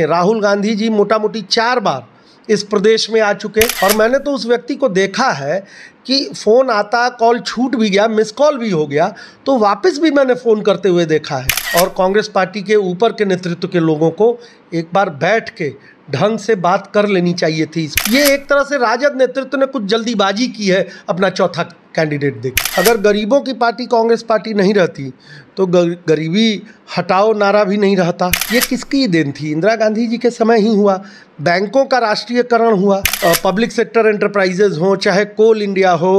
राहुल गांधी जी मोटा मोटी चार बार इस प्रदेश में आ चुके और मैंने तो उस व्यक्ति को देखा है कि फ़ोन आता कॉल छूट भी गया मिस कॉल भी हो गया तो वापस भी मैंने फ़ोन करते हुए देखा है और कांग्रेस पार्टी के ऊपर के नेतृत्व के लोगों को एक बार बैठ के ढंग से बात कर लेनी चाहिए थी ये एक तरह से राजद नेतृत्व ने कुछ जल्दीबाजी की है अपना चौथा कैंडिडेट देख अगर गरीबों की पार्टी कांग्रेस पार्टी नहीं रहती तो गरीबी हटाओ नारा भी नहीं रहता ये किसकी देन थी इंदिरा गांधी जी के समय ही हुआ बैंकों का राष्ट्रीयकरण हुआ पब्लिक सेक्टर एंटरप्राइजेज हो चाहे कोल इंडिया हो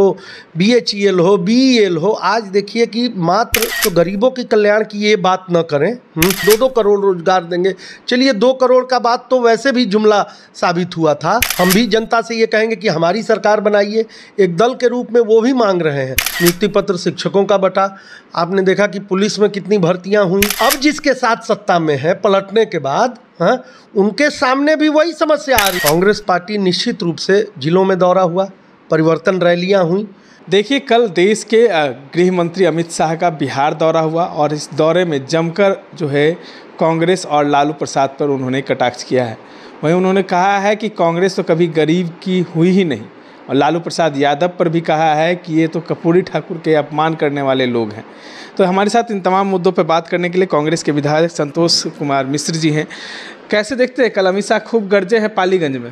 बीएचईएल e हो बीईएल e हो आज देखिए कि मात्र तो गरीबों के कल्याण की ये बात न करें हम्म, दो दो करोड़ रोजगार देंगे चलिए दो करोड़ का बात तो वैसे भी जुमला साबित हुआ था हम भी जनता से ये कहेंगे कि हमारी सरकार बनाइए एक दल के रूप में वो भी मांग रहे हैं नियुक्ति पत्र शिक्षकों का बटा आपने देखा कि पुलिस पुलिस में कितनी भर्तियां हुई अब जिसके साथ सत्ता में है पलटने के बाद हा? उनके सामने भी वही समस्या आ रही कांग्रेस पार्टी निश्चित रूप से जिलों में दौरा हुआ परिवर्तन रैलियां हुई देखिए कल देश के गृह मंत्री अमित शाह का बिहार दौरा हुआ और इस दौरे में जमकर जो है कांग्रेस और लालू प्रसाद पर उन्होंने कटाक्ष किया है वहीं उन्होंने कहा है कि कांग्रेस तो कभी गरीब की हुई ही नहीं और लालू प्रसाद यादव पर भी कहा है कि ये तो कपूरी ठाकुर के अपमान करने वाले लोग हैं तो हमारे साथ इन तमाम मुद्दों पर बात करने के लिए कांग्रेस के विधायक संतोष कुमार मिश्र जी हैं कैसे देखते हैं कल अमित शाह खूब गर्जे हैं पालीगंज में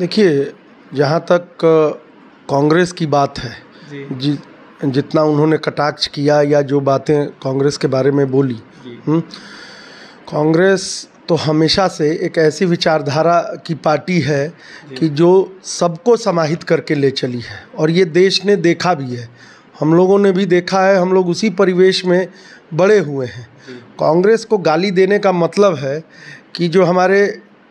देखिए जहाँ तक कांग्रेस की बात है जी जितना उन्होंने कटाक्ष किया या जो बातें कांग्रेस के बारे में बोली हम्म, कांग्रेस तो हमेशा से एक ऐसी विचारधारा की पार्टी है कि जो सबको समाहित करके ले चली है और ये देश ने देखा भी है हम लोगों ने भी देखा है हम लोग उसी परिवेश में बड़े हुए हैं कांग्रेस को गाली देने का मतलब है कि जो हमारे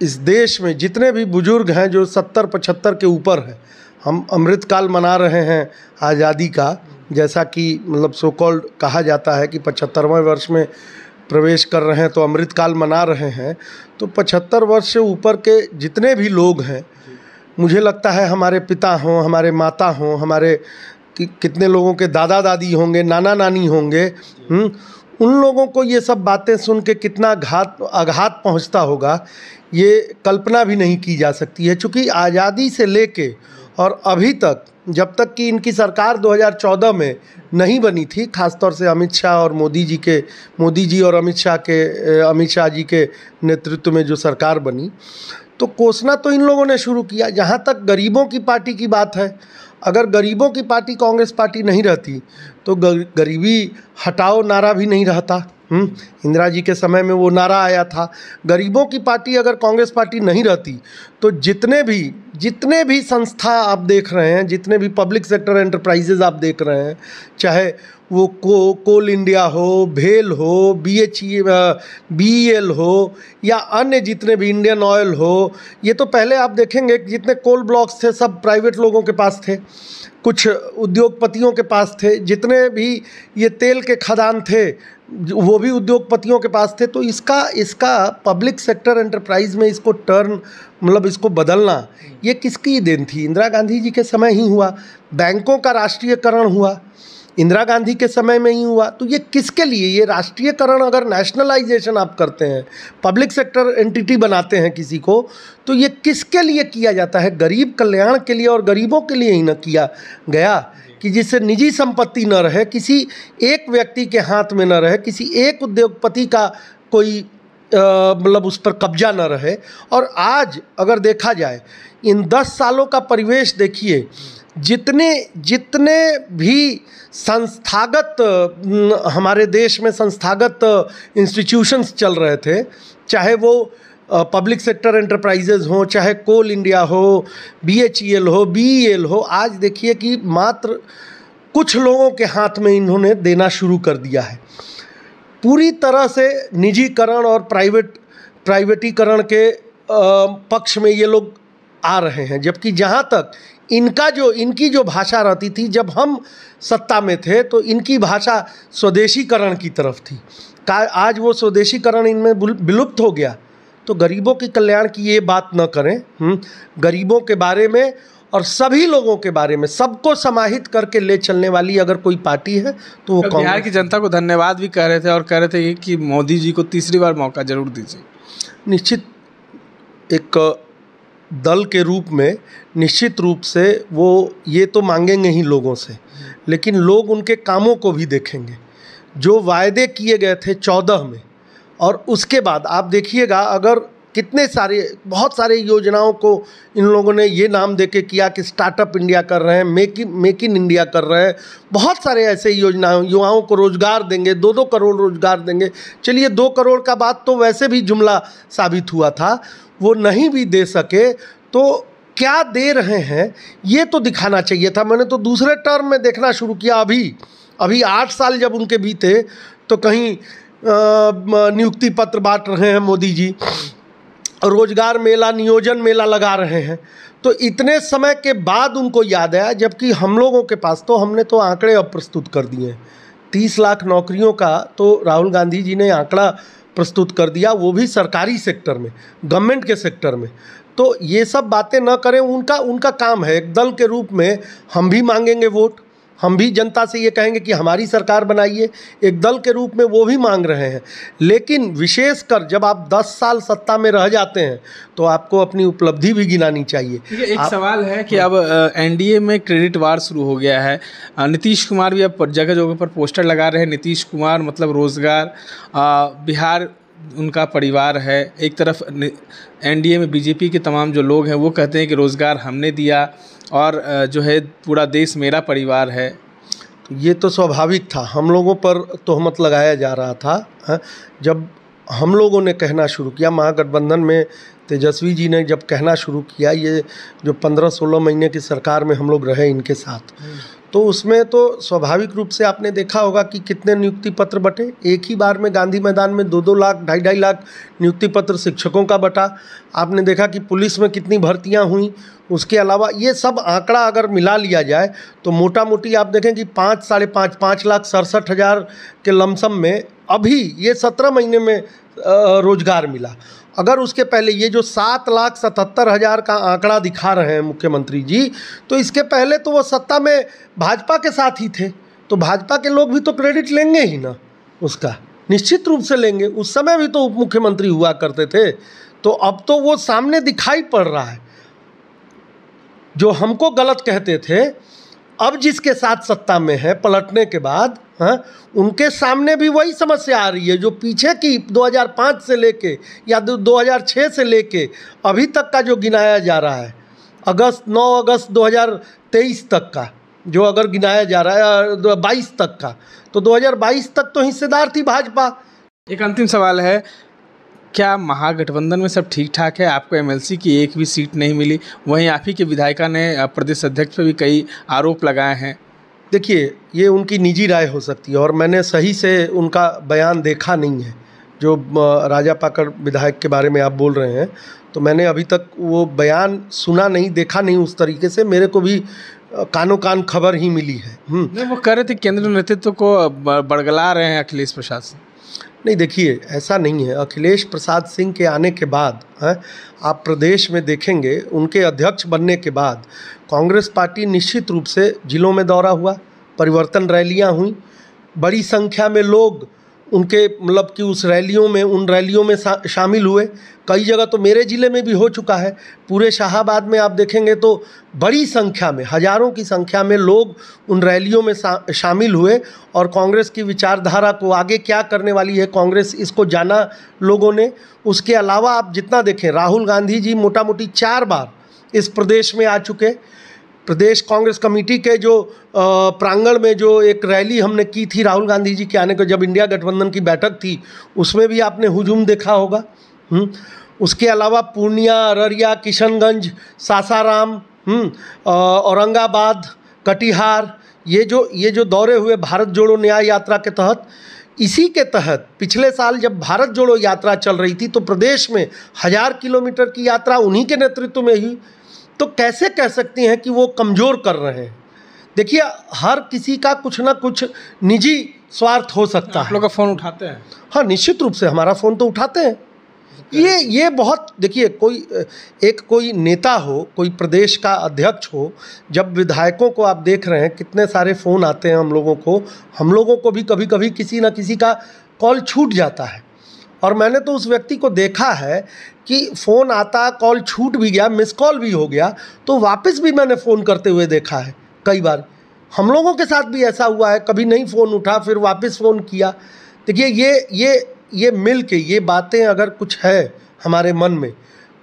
इस देश में जितने भी बुजुर्ग हैं जो सत्तर पचहत्तर के ऊपर हैं हम अमृतकाल मना रहे हैं आज़ादी का जैसा कि मतलब सो कॉल्ड कहा जाता है कि पचहत्तरवें वर्ष में प्रवेश कर रहे हैं तो अमृत काल मना रहे हैं तो पचहत्तर वर्ष से ऊपर के जितने भी लोग हैं मुझे लगता है हमारे पिता हों हमारे माता हों हमारे कि, कितने लोगों के दादा दादी होंगे नाना नानी होंगे हुँ? हम्म, उन लोगों को ये सब बातें सुन के कितना घात आघात पहुंचता होगा ये कल्पना भी नहीं की जा सकती है क्योंकि आज़ादी से लेके और अभी तक जब तक कि इनकी सरकार 2014 में नहीं बनी थी खासतौर से अमित शाह और मोदी जी के मोदी जी और अमित शाह के अमित शाह जी के नेतृत्व में जो सरकार बनी तो कोसना तो इन लोगों ने शुरू किया जहाँ तक गरीबों की पार्टी की बात है अगर गरीबों की पार्टी कांग्रेस पार्टी नहीं रहती तो गरीबी हटाओ नारा भी नहीं रहता हम्म, इंदिरा जी के समय में वो नारा आया था गरीबों की पार्टी अगर कांग्रेस पार्टी नहीं रहती तो जितने भी जितने भी संस्था आप देख रहे हैं जितने भी पब्लिक सेक्टर एंटरप्राइजेज आप देख रहे हैं चाहे वो को कोल इंडिया हो भेल हो बी एच बी एल हो या अन्य जितने भी इंडियन ऑयल हो ये तो पहले आप देखेंगे जितने कोल ब्लॉक्स थे सब प्राइवेट लोगों के पास थे कुछ उद्योगपतियों के पास थे जितने भी ये तेल के खदान थे वो भी उद्योगपतियों के पास थे तो इसका इसका पब्लिक सेक्टर एंटरप्राइज में इसको टर्न मतलब इसको बदलना ये किसकी देन थी इंदिरा गांधी जी के समय ही हुआ बैंकों का राष्ट्रीयकरण हुआ इंदिरा गांधी के समय में ही हुआ तो ये किसके लिए ये राष्ट्रीयकरण अगर नेशनलाइजेशन आप करते हैं पब्लिक सेक्टर एंटिटी बनाते हैं किसी को तो ये किसके लिए किया जाता है गरीब कल्याण के लिए और गरीबों के लिए ही ना किया गया कि जिससे निजी संपत्ति न रहे किसी एक व्यक्ति के हाथ में न रहे किसी एक उद्योगपति का कोई मतलब उस पर कब्जा न रहे और आज अगर देखा जाए इन दस सालों का परिवेश देखिए जितने जितने भी संस्थागत हमारे देश में संस्थागत इंस्टीट्यूशंस चल रहे थे चाहे वो पब्लिक सेक्टर एंटरप्राइजेज हो चाहे कोल इंडिया हो बी एच ई एल हो बी ई एल हो आज देखिए कि मात्र कुछ लोगों के हाथ में इन्होंने देना शुरू कर दिया है पूरी तरह से निजीकरण और प्राइवेट प्राइवेटीकरण के पक्ष में ये लोग आ रहे हैं जबकि जहाँ तक इनका जो इनकी जो भाषा रहती थी जब हम सत्ता में थे तो इनकी भाषा स्वदेशीकरण की तरफ थी का आज वो स्वदेशीकरण इनमें विलुप्त हो गया तो गरीबों के कल्याण की ये बात न करें हम्म, गरीबों के बारे में और सभी लोगों के बारे में सबको समाहित करके ले चलने वाली अगर कोई पार्टी है तो वो तो बिहार की जनता को धन्यवाद भी कह रहे थे और कह रहे थे कि मोदी जी को तीसरी बार मौका जरूर दीजिए निश्चित एक दल के रूप में निश्चित रूप से वो ये तो मांगेंगे ही लोगों से लेकिन लोग उनके कामों को भी देखेंगे जो वायदे किए गए थे चौदह में और उसके बाद आप देखिएगा अगर कितने सारे बहुत सारे योजनाओं को इन लोगों ने ये नाम दे के किया कि स्टार्टअप इंडिया कर रहे हैं make in make in India कर रहे हैं बहुत सारे ऐसे योजना युवाओं को रोज़गार देंगे दो दो करोड़ रोज़गार देंगे चलिए दो करोड़ का बात तो वैसे भी जुमला साबित हुआ था वो नहीं भी दे सके तो क्या दे रहे हैं ये तो दिखाना चाहिए था मैंने तो दूसरे टर्म में देखना शुरू किया अभी अभी आठ साल जब उनके बीते तो कहीं नियुक्ति पत्र बांट रहे हैं मोदी जी रोजगार मेला नियोजन मेला लगा रहे हैं तो इतने समय के बाद उनको याद आया जबकि हम लोगों के पास तो हमने तो आंकड़े अब प्रस्तुत कर दिए हैं तीस लाख नौकरियों का तो राहुल गांधी जी ने आंकड़ा प्रस्तुत कर दिया वो भी सरकारी सेक्टर में गवर्नमेंट के सेक्टर में तो ये सब बातें न करें उनका उनका काम है एक दल के रूप में हम भी मांगेंगे वोट हम भी जनता से ये कहेंगे कि हमारी सरकार बनाइए एक दल के रूप में वो भी मांग रहे हैं लेकिन विशेषकर जब आप 10 साल सत्ता में रह जाते हैं तो आपको अपनी उपलब्धि भी गिनानी चाहिए एक आप, सवाल है कि अब एनडीए में क्रेडिट वार शुरू हो गया है नीतीश कुमार भी अब जगह जगह पर पोस्टर लगा रहे हैं नीतीश कुमार मतलब रोज़गार बिहार उनका परिवार है एक तरफ एनडीए में बीजेपी के तमाम जो लोग हैं वो कहते हैं कि रोज़गार हमने दिया और जो है पूरा देश मेरा परिवार है तो ये तो स्वाभाविक था हम लोगों पर तोहमत लगाया जा रहा था हाँ। जब हम लोगों ने कहना शुरू किया महागठबंधन में तेजस्वी जी ने जब कहना शुरू किया ये जो पंद्रह सोलह महीने की सरकार में हम लोग रहे इनके साथ हम्म। तो उसमें तो स्वाभाविक रूप से आपने देखा होगा कि कितने नियुक्ति पत्र बटे एक ही बार में गांधी मैदान में दो दो लाख ढाई ढाई लाख नियुक्ति पत्र शिक्षकों का बटा आपने देखा कि पुलिस में कितनी भर्तियां हुई उसके अलावा ये सब आंकड़ा अगर मिला लिया जाए तो मोटा मोटी आप देखें कि पाँच साढ़े पाँच पाँच लाख सड़सठ हज़ार के लमसम में अभी ये सत्रह महीने में रोज़गार मिला अगर उसके पहले ये जो सात लाख सतहत्तर हज़ार का आंकड़ा दिखा रहे हैं मुख्यमंत्री जी तो इसके पहले तो वो सत्ता में भाजपा के साथ ही थे तो भाजपा के लोग भी तो क्रेडिट लेंगे ही ना उसका निश्चित रूप से लेंगे उस समय भी तो उप मुख्यमंत्री हुआ करते थे तो अब तो वो सामने दिखाई पड़ रहा है जो हमको गलत कहते थे अब जिसके साथ सत्ता में है पलटने के बाद हाँ उनके सामने भी वही समस्या आ रही है जो पीछे की 2005 से लेके या 2006 से लेके अभी तक का जो गिनाया जा रहा है अगस्त 9 अगस्त 2023 तक का जो अगर गिनाया जा रहा है बाईस तक का तो 2022 तक तो हिस्सेदार थी भाजपा एक अंतिम सवाल है क्या महागठबंधन में सब ठीक ठाक है आपको एमएलसी की एक भी सीट नहीं मिली वहीं आप ही के विधायिका ने प्रदेश अध्यक्ष पर भी कई आरोप लगाए हैं देखिए ये उनकी निजी राय हो सकती है और मैंने सही से उनका बयान देखा नहीं है जो राजा पाकर विधायक के बारे में आप बोल रहे हैं तो मैंने अभी तक वो बयान सुना नहीं देखा नहीं उस तरीके से मेरे को भी कानो कान खबर ही मिली है हम्म। नहीं वो कह रहे थे केंद्रीय नेतृत्व को बड़गला रहे हैं अखिलेश प्रसाद सिंह नहीं देखिए ऐसा नहीं है अखिलेश प्रसाद सिंह के आने के बाद है हाँ, आप प्रदेश में देखेंगे उनके अध्यक्ष बनने के बाद कांग्रेस पार्टी निश्चित रूप से जिलों में दौरा हुआ परिवर्तन रैलियां हुई बड़ी संख्या में लोग उनके मतलब कि उस रैलियों में उन रैलियों में शामिल हुए कई जगह तो मेरे ज़िले में भी हो चुका है पूरे शाहबाद में आप देखेंगे तो बड़ी संख्या में हज़ारों की संख्या में लोग उन रैलियों में शामिल हुए और कांग्रेस की विचारधारा को आगे क्या करने वाली है कांग्रेस इसको जाना लोगों ने उसके अलावा आप जितना देखें राहुल गांधी जी मोटा मोटी चार बार इस प्रदेश में आ चुके प्रदेश कांग्रेस कमेटी के जो प्रांगण में जो एक रैली हमने की थी राहुल गांधी जी के आने को जब इंडिया गठबंधन की बैठक थी उसमें भी आपने हुजूम देखा होगा हम्म, उसके अलावा पूर्णिया अररिया किशनगंज सासाराम हम्म, औरंगाबाद कटिहार ये जो ये जो दौरे हुए भारत जोड़ो न्याय यात्रा के तहत इसी के तहत पिछले साल जब भारत जोड़ो यात्रा चल रही थी तो प्रदेश में हज़ार किलोमीटर की यात्रा उन्हीं के नेतृत्व में हुई तो कैसे कह सकती हैं कि वो कमज़ोर कर रहे हैं देखिए हर किसी का कुछ ना कुछ निजी स्वार्थ हो सकता आप है लोग का फ़ोन उठाते हैं हाँ निश्चित रूप से हमारा फ़ोन तो उठाते हैं ये ये बहुत देखिए कोई एक कोई नेता हो कोई प्रदेश का अध्यक्ष हो जब विधायकों को आप देख रहे हैं कितने सारे फ़ोन आते हैं हम लोगों को हम लोगों को भी कभी कभी किसी ना किसी का कॉल छूट जाता है और मैंने तो उस व्यक्ति को देखा है कि फ़ोन आता कॉल छूट भी गया मिस कॉल भी हो गया तो वापस भी मैंने फ़ोन करते हुए देखा है कई बार हम लोगों के साथ भी ऐसा हुआ है कभी नहीं फ़ोन उठा फिर वापस फ़ोन किया देखिए ये ये ये मिल के ये बातें अगर कुछ है हमारे मन में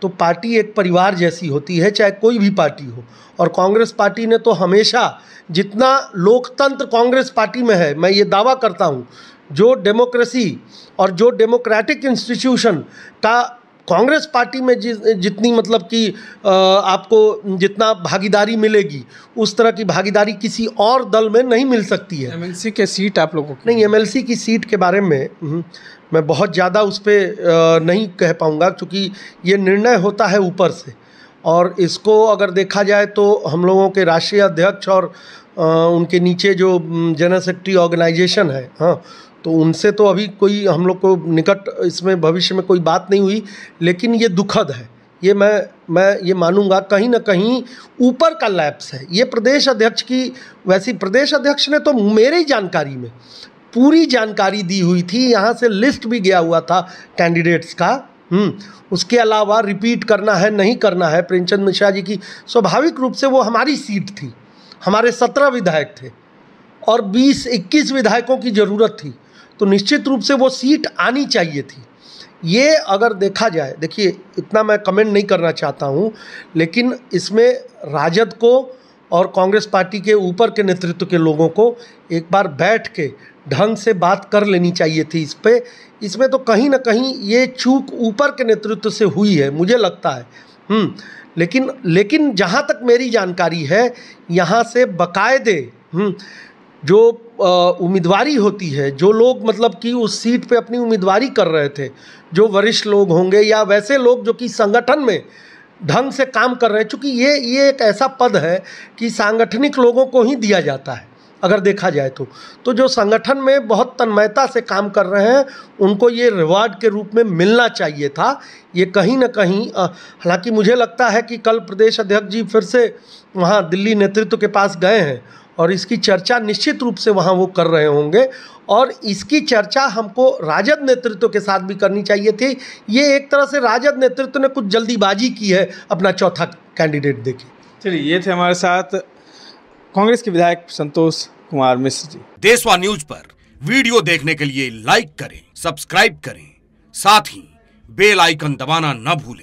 तो पार्टी एक परिवार जैसी होती है चाहे कोई भी पार्टी हो और कांग्रेस पार्टी ने तो हमेशा जितना लोकतंत्र कांग्रेस पार्टी में है मैं ये दावा करता हूँ जो डेमोक्रेसी और जो डेमोक्रेटिक इंस्टीट्यूशन का कांग्रेस पार्टी में जितनी मतलब कि आपको जितना भागीदारी मिलेगी उस तरह की भागीदारी किसी और दल में नहीं मिल सकती है एमएलसी के सीट आप लोगों को नहीं एमएलसी की सीट के बारे में हम्म, मैं बहुत ज़्यादा उस पर नहीं कह पाऊँगा क्योंकि ये निर्णय होता है ऊपर से और इसको अगर देखा जाए तो हम लोगों के राष्ट्रीय अध्यक्ष और उनके नीचे जो हम्म, जनरल सेक्रेटरी ऑर्गेनाइजेशन है हाँ तो उनसे तो अभी कोई हम लोग को निकट इसमें भविष्य में कोई बात नहीं हुई लेकिन ये दुखद है ये मैं मैं ये मानूंगा कहीं ना कहीं ऊपर का लैप्स है ये प्रदेश अध्यक्ष की वैसी प्रदेश अध्यक्ष ने तो मेरे ही जानकारी में पूरी जानकारी दी हुई थी यहाँ से लिस्ट भी गया हुआ था कैंडिडेट्स का हम्म, उसके अलावा रिपीट करना है नहीं करना है प्रेमचंद मिश्रा जी की स्वाभाविक रूप से वो हमारी सीट थी हमारे सत्रह विधायक थे और बीस इक्कीस विधायकों की ज़रूरत थी तो निश्चित रूप से वो सीट आनी चाहिए थी ये अगर देखा जाए देखिए इतना मैं कमेंट नहीं करना चाहता हूँ लेकिन इसमें राजद को और कांग्रेस पार्टी के ऊपर के नेतृत्व के लोगों को एक बार बैठ के ढंग से बात कर लेनी चाहिए थी इस पर इसमें तो कहीं ना कहीं ये चूक ऊपर के नेतृत्व से हुई है मुझे लगता है हम्म, लेकिन लेकिन जहाँ तक मेरी जानकारी है यहाँ से बकायदे हम्म, जो उम्मीदवारी होती है जो लोग मतलब कि उस सीट पे अपनी उम्मीदवारी कर रहे थे जो वरिष्ठ लोग होंगे या वैसे लोग जो कि संगठन में ढंग से काम कर रहे हैं चूँकि ये ये एक ऐसा पद है कि सांगठनिक लोगों को ही दिया जाता है अगर देखा जाए तो तो जो संगठन में बहुत तन्मयता से काम कर रहे हैं उनको ये रिवार्ड के रूप में मिलना चाहिए था ये कहीं ना कहीं हालांकि मुझे लगता है कि कल प्रदेश अध्यक्ष जी फिर से वहाँ दिल्ली नेतृत्व के पास गए हैं और इसकी चर्चा निश्चित रूप से वहाँ वो कर रहे होंगे और इसकी चर्चा हमको राजद नेतृत्व के साथ भी करनी चाहिए थी ये एक तरह से राजद नेतृत्व ने कुछ जल्दीबाजी की है अपना चौथा कैंडिडेट देखे चलिए ये थे हमारे साथ कांग्रेस के विधायक संतोष कुमार मिश्र जी देशवा न्यूज पर वीडियो देखने के लिए लाइक करें सब्सक्राइब करें साथ ही बेल आइकन दबाना न भूलें